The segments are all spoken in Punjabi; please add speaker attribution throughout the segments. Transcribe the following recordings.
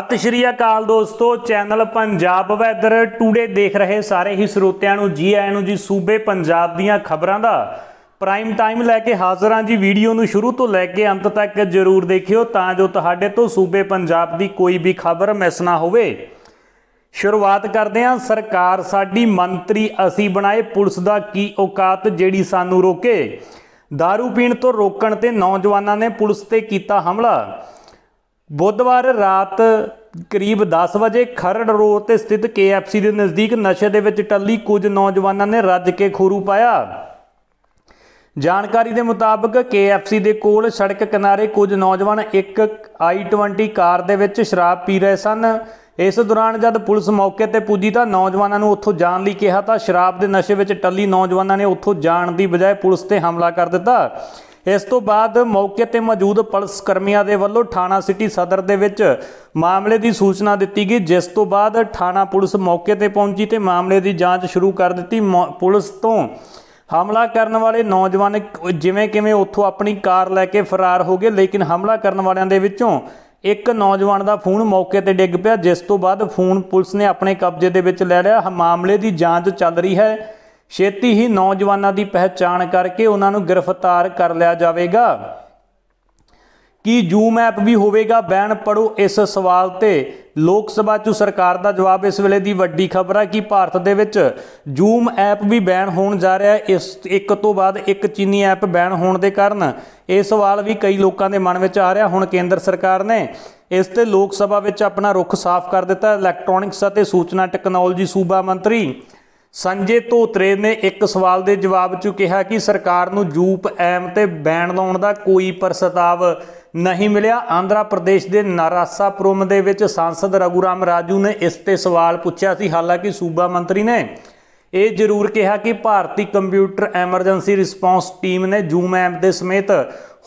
Speaker 1: ਸਤਿ ਸ਼੍ਰੀ ਅਕਾਲ ਦੋਸਤੋ ਚੈਨਲ ਪੰਜਾਬ ਵੈਦਰ ਟੂਡੇ ਦੇਖ ਰਹੇ ਸਾਰੇ ਹੀ ਸਰੋਤਿਆਂ ਨੂੰ ਜੀ ਆਇਆਂ ਨੂੰ ਜੀ ਸੂਬੇ ਪੰਜਾਬ ਦੀਆਂ ਖਬਰਾਂ ਦਾ ਪ੍ਰਾਈਮ ਟਾਈਮ ਲੈ ਕੇ ਹਾਜ਼ਰ ਹਾਂ ਜੀ ਵੀਡੀਓ ਨੂੰ ਸ਼ੁਰੂ ਤੋਂ ਲੈ ਕੇ ਅੰਤ ਤੱਕ ਜ਼ਰੂਰ ਦੇਖਿਓ ਤਾਂ ਜੋ ਤੁਹਾਡੇ ਤੋਂ ਸੂਬੇ ਪੰਜਾਬ ਦੀ ਕੋਈ ਵੀ ਖਬਰ ਮਿਸ ਨਾ ਹੋਵੇ ਸ਼ੁਰੂਆਤ ਕਰਦੇ ਹਾਂ ਸਰਕਾਰ ਸਾਡੀ ਮੰਤਰੀ ਅਸੀਂ ਬਣਾਏ ਪੁਲਿਸ ਦਾ ਕੀ ਔਕਾਤ ਜਿਹੜੀ ਸਾਨੂੰ ਰੋਕੇ दारू ਪੀਣ ਤੋਂ ਰੋਕਣ ਤੇ ਨੌਜਵਾਨਾਂ ਨੇ ਪੁਲਿਸ ਤੇ ਕੀਤਾ ਹਮਲਾ ਬੁੱਧਵਾਰ ਰਾਤ ਕਰੀਬ 10 ਵਜੇ ਖਰੜ ਰੋਡ ਤੇ ਸਥਿਤ KFC ਦੇ ਨਜ਼ਦੀਕ ਨਸ਼ੇ ਦੇ ਵਿੱਚ ਟੱਲੀ ਕੁਝ ਨੌਜਵਾਨਾਂ ਨੇ ਰੱਜ ਕੇ ਖੂਰੂ ਪਾਇਆ ਜਾਣਕਾਰੀ ਦੇ ਮੁਤਾਬਕ KFC ਦੇ ਕੋਲ ਸੜਕ ਕਿਨਾਰੇ ਕੁਝ ਨੌਜਵਾਨ ਇੱਕ i20 ਕਾਰ ਦੇ ਵਿੱਚ ਸ਼ਰਾਬ ਪੀ ਰਹੇ ਸਨ ਇਸ ਦੌਰਾਨ ਜਦ ਪੁਲਿਸ ਮੌਕੇ ਤੇ ਪੁੱਜੀ ਤਾਂ ਨੌਜਵਾਨਾਂ ਨੂੰ ਉੱਥੋਂ ਜਾਣ ਲਈ ਕਿਹਾ ਤਾਂ ਸ਼ਰਾਬ ਦੇ ਨਸ਼ੇ ਵਿੱਚ ਟੱਲੀ ਨੌਜਵਾਨਾਂ ਨੇ ਉੱਥੋਂ ਜਾਣ ਦੀ ਬਜਾਏ ਪੁਲਿਸ ਤੇ ਹਮਲਾ ਕਰ ਦਿੱਤਾ ਇਸ ਤੋਂ ਬਾਅਦ ਮੌਕੇ ਤੇ ਮੌਜੂਦ ਪੁਲਿਸ ਕਰਮੀਆਂ ਦੇ ਵੱਲੋਂ ਥਾਣਾ ਸਿਟੀ ਸਦਰ ਦੇ ਵਿੱਚ ਮਾਮਲੇ ਦੀ ਸੂਚਨਾ ਦਿੱਤੀ ਗਈ ਜਿਸ ਤੋਂ ਬਾਅਦ ਥਾਣਾ ਪੁਲਿਸ ਮੌਕੇ ਤੇ ਪਹੁੰਚੀ ਤੇ ਮਾਮਲੇ ਦੀ ਜਾਂਚ ਸ਼ੁਰੂ ਕਰ ਦਿੱਤੀ ਪੁਲਿਸ ਤੋਂ ਹਮਲਾ ਕਰਨ ਵਾਲੇ ਨੌਜਵਾਨ ਜਿਵੇਂ ਕਿਵੇਂ ਉੱਥੋਂ ਆਪਣੀ ਕਾਰ ਲੈ ਕੇ ਫਰਾਰ ਹੋ ਗਏ ਲੇਕਿਨ ਹਮਲਾ ਕਰਨ ਵਾਲਿਆਂ ਦੇ ਵਿੱਚੋਂ ਇੱਕ ਨੌਜਵਾਨ ਦਾ ਫੋਨ ਮੌਕੇ ਤੇ ਡਿੱਗ ਪਿਆ ਜਿਸ ਤੋਂ ਬਾਅਦ ਫੋਨ ਪੁਲਿਸ ਨੇ ਆਪਣੇ ਕਬਜ਼ੇ ਦੇ ਵਿੱਚ ਲੈ ਲਿਆ ਮਾਮਲੇ ਦੀ ਜਾਂਚ ਚੱਲ ਰਹੀ ਹੈ ਛੇਤੀ ਹੀ ਨੌਜਵਾਨਾਂ ਦੀ ਪਹਿਚਾਣ ਕਰਕੇ ਉਹਨਾਂ ਨੂੰ ਗ੍ਰਿਫਤਾਰ ਕਰ ਲਿਆ ਜਾਵੇਗਾ ਕੀ ਜੂਮ ਐਪ ਵੀ ਹੋਵੇਗਾ ਬੈਨ ਪੜੋ ਇਸ ਸਵਾਲ ਤੇ ਲੋਕ ਸਭਾ ਚ ਸਰਕਾਰ ਦਾ ਜਵਾਬ ਇਸ ਵੇਲੇ ਦੀ ਵੱਡੀ ਖਬਰ ਹੈ ਕਿ ਭਾਰਤ ਦੇ ਵਿੱਚ ਜੂਮ ਐਪ ਵੀ ਬੈਨ ਹੋਣ ਜਾ ਰਿਹਾ ਹੈ ਇਸ ਇੱਕ ਤੋਂ ਬਾਅਦ ਇੱਕ ਚੀਨੀ ਐਪ ਬੈਨ ਹੋਣ ਦੇ ਕਾਰਨ ਇਹ ਸਵਾਲ ਵੀ ਕਈ ਲੋਕਾਂ ਦੇ ਮਨ ਵਿੱਚ ਆ ਰਿਹਾ ਹੁਣ ਕੇਂਦਰ ਸਰਕਾਰ ਨੇ ਇਸ ਤੇ ਲੋਕ ਸਭਾ ਵਿੱਚ ਆਪਣਾ ਰੁਖ ਸਾਫ਼ ਕਰ ਦਿੱਤਾ ਇਲੈਕਟ੍ਰੋਨਿਕਸ ਅਤੇ ਸੂਚਨਾ ਟੈਕਨੋਲੋਜੀ ਸੂਬਾ ਮੰਤਰੀ ਸੰਜੇ ਧੋਤਰੇ ਨੇ ਇੱਕ ਸਵਾਲ ਦੇ ਜਵਾਬ 'ਚ ਕਿਹਾ ਕਿ ਸਰਕਾਰ ਨੂੰ ਜੂਪ ਐਮ ਤੇ ਬੈਨ ਲਾਉਣ ਦਾ ਕੋਈ ਪ੍ਰਸਤਾਵ ਨਹੀਂ ਮਿਲਿਆ ਆਂਧਰਾ ਪ੍ਰਦੇਸ਼ ਦੇ ਪ੍ਰੋਮ ਦੇ ਵਿੱਚ ਸੰਸਦ ਰਗੂਰਾਮ ਰਾਜੂ ਨੇ ਇਸ ਤੇ ਸਵਾਲ ਪੁੱਛਿਆ ਸੀ ਹਾਲਾਂਕਿ ਸੂਬਾ ਮੰਤਰੀ ਨੇ ਇਹ ਜ਼ਰੂਰ ਕਿਹਾ ਕਿ ਭਾਰਤੀ ਕੰਪਿਊਟਰ ਐਮਰਜੈਂਸੀ ਰਿਸਪੌਂਸ ਟੀਮ ਨੇ ਜ਼ੂਮ ਐਪ ਦੇ ਸਮੇਤ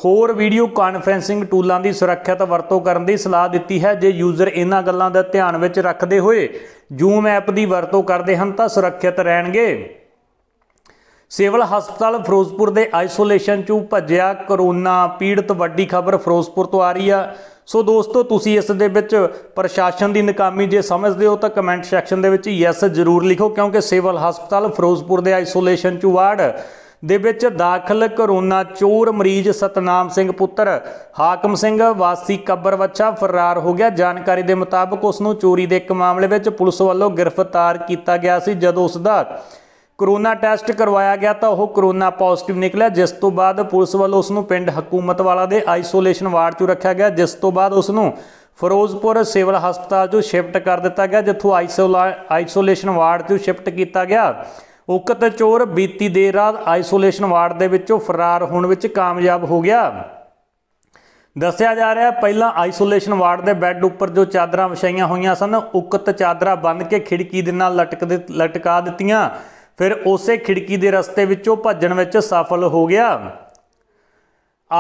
Speaker 1: ਹੋਰ ਵੀਡੀਓ ਕਾਨਫਰੈਂਸਿੰਗ ਟੂਲਾਂ ਦੀ ਸੁਰੱਖਿਅਤ ਵਰਤੋਂ ਕਰਨ ਦੀ ਸਲਾਹ ਦਿੱਤੀ ਹੈ ਜੇ ਯੂਜ਼ਰ ਇਹਨਾਂ ਗੱਲਾਂ ਦਾ ਧਿਆਨ ਵਿੱਚ ਰੱਖਦੇ ਹੋਏ ਜ਼ੂਮ ਐਪ ਦੀ ਵਰਤੋਂ ਕਰਦੇ ਹਨ ਤਾਂ ਸੁਰੱਖਿਅਤ ਰਹਿਣਗੇ ਸਿਵਲ ਹਸਪਤਾਲ ਫਿਰੋਜ਼ਪੁਰ ਦੇ ਆਈਸੋਲੇਸ਼ਨ ਚੋਂ ਭੱਜਿਆ ਕਰੋਨਾ ਪੀੜਤ ਵੱਡੀ ਖਬਰ ਫਿਰੋਜ਼ਪੁਰ ਤੋਂ ਆ ਰਹੀ ਆ ਸੋ ਦੋਸਤੋ ਤੁਸੀਂ ਇਸ ਦੇ ਵਿੱਚ ਪ੍ਰਸ਼ਾਸਨ ਦੀ ਨਕਾਮੀ ਜੇ ਸਮਝਦੇ ਹੋ ਤਾਂ ਕਮੈਂਟ ਸੈਕਸ਼ਨ ਦੇ ਵਿੱਚ ਯੈਸ ਜ਼ਰੂਰ ਲਿਖੋ ਕਿਉਂਕਿ ਸਿਵਲ ਹਸਪਤਾਲ ਫਿਰੋਜ਼ਪੁਰ ਦੇ ਆਈਸੋਲੇਸ਼ਨ ਚ ਵਾਰਡ ਦੇ ਵਿੱਚ ਦਾਖਲ ਕਰੋਨਾ ਚੋਰ ਮਰੀਜ਼ ਸਤਨਾਮ ਸਿੰਘ ਪੁੱਤਰ ਹਾਕਮ ਸਿੰਘ ਵਾਸੀ ਕੱਬਰਵੱਛਾ ਫਰਾਰ ਹੋ ਗਿਆ ਜਾਣਕਾਰੀ ਦੇ ਮੁਤਾਬਕ ਉਸ ਨੂੰ ਚੋਰੀ ਦੇ ਇੱਕ ਮਾਮਲੇ ਵਿੱਚ ਪੁਲਿਸ ਵੱਲੋਂ ਗ੍ਰਿਫਤਾਰ ਕੀਤਾ ਗਿਆ ਸੀ ਜਦੋਂ ਉਸ ਦਾ ਕਰੋਨਾ ਟੈਸਟ ਕਰਵਾਇਆ ਗਿਆ ਤਾਂ ਉਹ ਕਰੋਨਾ ਪੋਜ਼ਿਟਿਵ ਨਿਕਲਿਆ ਜਿਸ ਤੋਂ ਬਾਅਦ ਪੁਲਿਸ ਵੱਲੋਂ ਉਸ ਨੂੰ ਪਿੰਡ ਹਕੂਮਤ ਵਾਲਾ ਦੇ ਆਈਸੋਲੇਸ਼ਨ ਵਾਰਡ 'ਚ ਰੱਖਿਆ ਗਿਆ ਜਿਸ ਤੋਂ ਬਾਅਦ ਉਸ ਨੂੰ ਫਿਰੋਜ਼ਪੁਰ ਸਿਵਲ ਹਸਪਤਾਲ 'ਚ ਸ਼ਿਫਟ ਕਰ ਦਿੱਤਾ ਗਿਆ ਜਿੱਥੋਂ ਆਈਸੋਲੇਸ਼ਨ ਵਾਰਡ 'ਚ ਸ਼ਿਫਟ ਕੀਤਾ ਗਿਆ ਉਕਤ ਚੋਰ ਬੀਤੀ ਦੇ ਰਾਤ ਆਈਸੋਲੇਸ਼ਨ ਵਾਰਡ ਦੇ ਵਿੱਚੋਂ ਫਰਾਰ ਹੋਣ ਵਿੱਚ ਕਾਮਯਾਬ ਹੋ ਗਿਆ ਦੱਸਿਆ ਜਾ ਰਿਹਾ ਪਹਿਲਾਂ ਆਈਸੋਲੇਸ਼ਨ ਵਾਰਡ ਦੇ ਬੈੱਡ ਉੱਪਰ ਜੋ ਚਾਦਰਾਂ ਵਿਛਾਈਆਂ ਹੋਈਆਂ ਸਨ ਉਕਤ ਚਾਦਰਾਂ ਬੰਨ ਕੇ ਖਿੜਕੀ ਦੇ ਨਾਲ ਲਟਕ ਲਟਕਾ ਦਿੱਤੀਆਂ ਫਿਰ ਉਸੇ ਖਿੜਕੀ ਦੇ ਰਸਤੇ ਵਿੱਚੋਂ ਭੱਜਣ ਵਿੱਚ ਸਫਲ ਹੋ ਗਿਆ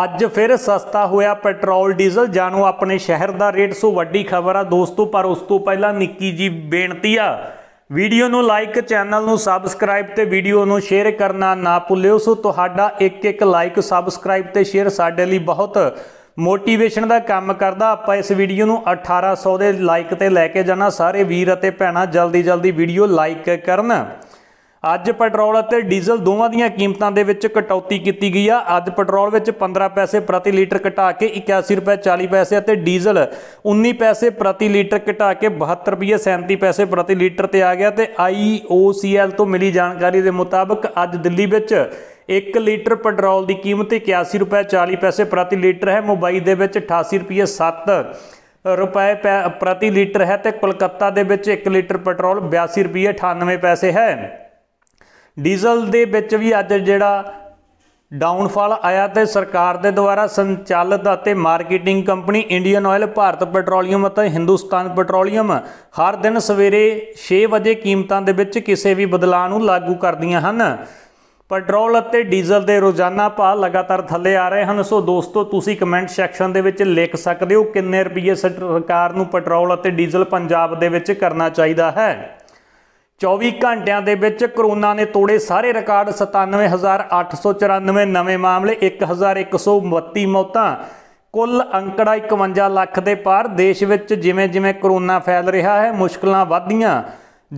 Speaker 1: ਅੱਜ ਫਿਰ ਸਸਤਾ ਹੋਇਆ ਪੈਟਰੋਲ ਡੀਜ਼ਲ ਜਾਨੋ ਆਪਣੇ ਸ਼ਹਿਰ ਦਾ ਰੇਟ ਸੋ ਵੱਡੀ ਖਬਰ ਆ ਦੋਸਤੋ ਪਰ ਉਸ ਤੋਂ ਪਹਿਲਾਂ ਨਿੱਕੀ ਜੀ ਬੇਨਤੀ ਆ ਵੀਡੀਓ ਨੂੰ ਲਾਈਕ ਚੈਨਲ ਨੂੰ ਸਬਸਕ੍ਰਾਈਬ ਤੇ ਵੀਡੀਓ ਨੂੰ ਸ਼ੇਅਰ ਕਰਨਾ ਨਾ ਭੁੱਲਿਓ ਸੋ ਤੁਹਾਡਾ ਇੱਕ ਇੱਕ ਲਾਈਕ ਸਬਸਕ੍ਰਾਈਬ ਤੇ ਸ਼ੇਅਰ ਸਾਡੇ ਲਈ ਬਹੁਤ ਮੋਟੀਵੇਸ਼ਨ ਦਾ ਕੰਮ ਕਰਦਾ ਆਪਾਂ ਇਸ ਵੀਡੀਓ ਨੂੰ 1800 ਦੇ ਲਾਈਕ ਤੇ ਲੈ ਕੇ ਜਾਣਾ ਸਾਰੇ ਵੀਰ ਅਤੇ ਭੈਣਾਂ ਜਲਦੀ ਜਲਦੀ ਵੀਡੀਓ ਲਾਈਕ ਕਰਨ ਅੱਜ ਪੈਟਰੋਲ ਅਤੇ ਡੀਜ਼ਲ ਦੋਵਾਂ ਦੀਆਂ ਕੀਮਤਾਂ ਦੇ ਵਿੱਚ ਕਟੌਤੀ ਕੀਤੀ ਗਈ ਆ ਅੱਜ ਪੈਟਰੋਲ ਵਿੱਚ 15 ਪੈਸੇ ਪ੍ਰਤੀ ਲੀਟਰ ਘਟਾ ਕੇ 81 ਰੁਪਏ 40 ਪੈਸੇ ਅਤੇ ਡੀਜ਼ਲ 19 ਪੈਸੇ ਪ੍ਰਤੀ ਲੀਟਰ ਘਟਾ ਕੇ 72 ਰੁਪਏ 37 ਪੈਸੇ ਪ੍ਰਤੀ ਲੀਟਰ ਤੇ ਆ ਗਿਆ ਤੇ IOCL ਤੋਂ ਮਿਲੀ ਜਾਣਕਾਰੀ ਦੇ ਮੁਤਾਬਕ ਅੱਜ ਦਿੱਲੀ ਵਿੱਚ 1 ਲੀਟਰ ਪੈਟਰੋਲ ਦੀ ਕੀਮਤ 81 ਰੁਪਏ 40 ਪੈਸੇ ਪ੍ਰਤੀ ਲੀਟਰ ਹੈ ਮੁੰਬਈ ਦੇ ਵਿੱਚ 88 ਰੁਪਏ 7 ਰੁਪਏ ਪ੍ਰਤੀ ਲੀਟਰ ਹੈ ਤੇ ਕੋਲਕਾਤਾ ਦੇ ਵਿੱਚ 1 ਲੀਟਰ ਪੈਟਰੋਲ 82 ਰੁਪਏ 98 ਪੈਸੇ ਹੈ ਡੀਜ਼ਲ ਦੇ ਵਿੱਚ ਵੀ ਅੱਜ ਜਿਹੜਾ ਡਾਊਨਫਾਲ ਆਇਆ ਤੇ ਸਰਕਾਰ ਦੇ ਦੁਆਰਾ ਸੰਚਾਲਿਤ ਅਤੇ marketing company Indian oil Bharat petroleum ਅਤੇ ਹਿੰਦੁਸਤਾਨ ਪੈਟਰੋਲੀਅਮ ਹਰ ਦਿਨ ਸਵੇਰੇ 6 ਵਜੇ ਕੀਮਤਾਂ ਦੇ ਵਿੱਚ ਕਿਸੇ ਵੀ ਬਦਲਾਅ ਨੂੰ ਲਾਗੂ ਕਰਦੀਆਂ ਹਨ ਪੈਟਰੋਲ ਅਤੇ ਡੀਜ਼ਲ ਦੇ ਰੋਜ਼ਾਨਾ ਭਾਅ ਲਗਾਤਾਰ ਥੱਲੇ ਆ ਰਹੇ ਹਨ ਸੋ ਦੋਸਤੋ ਤੁਸੀਂ ਕਮੈਂਟ ਸੈਕਸ਼ਨ ਦੇ ਵਿੱਚ ਲਿਖ ਸਕਦੇ ਹੋ ਕਿੰਨੇ ਰੁਪਏ ਸਰਕਾਰ ਨੂੰ ਪੈਟਰੋਲ ਅਤੇ ਡੀਜ਼ਲ ਪੰਜਾਬ ਦੇ ਵਿੱਚ ਕਰਨਾ ਚਾਹੀਦਾ ਹੈ 24 ਘੰਟਿਆਂ ਦੇ ਵਿੱਚ ਕਰੋਨਾ ਨੇ ਤੋੜੇ ਸਾਰੇ ਰਿਕਾਰਡ 97894 ਨਵੇਂ ਮਾਮਲੇ 1132 ਮੌਤਾਂ ਕੁੱਲ ਅੰਕੜਾ 51 ਲੱਖ ਦੇ ਪਾਰ ਦੇਸ਼ ਵਿੱਚ ਜਿਵੇਂ-ਜਿਵੇਂ ਕਰੋਨਾ ਫੈਲ ਰਿਹਾ ਹੈ ਮੁਸ਼ਕਲਾਂ ਵਧੀਆਂ